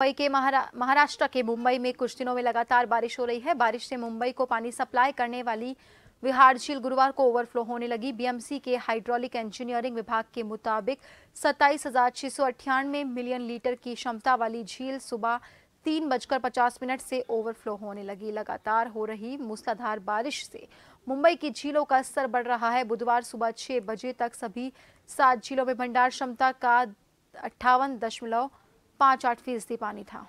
मुंबई के महारा, महाराष्ट्र के मुंबई में कुछ दिनों में लगातार बारिश हो रही है बारिश से मुंबई को पानी सप्लाई करने वाली विहार झील गुरुवार को ओवरफ्लो होने लगी बीएमसी के हाइड्रोलिक इंजीनियरिंग विभाग के मुताबिक सत्ताईस मिलियन लीटर की क्षमता वाली झील सुबह तीन बजकर पचास मिनट से ओवरफ्लो होने लगी लगातार हो रही मूसलाधार बारिश से मुंबई की झीलों का स्तर बढ़ रहा है बुधवार सुबह छह बजे तक सभी सात झीलों में भंडार क्षमता का अट्ठावन दशमलव पाँच आठ फीसदी पानी था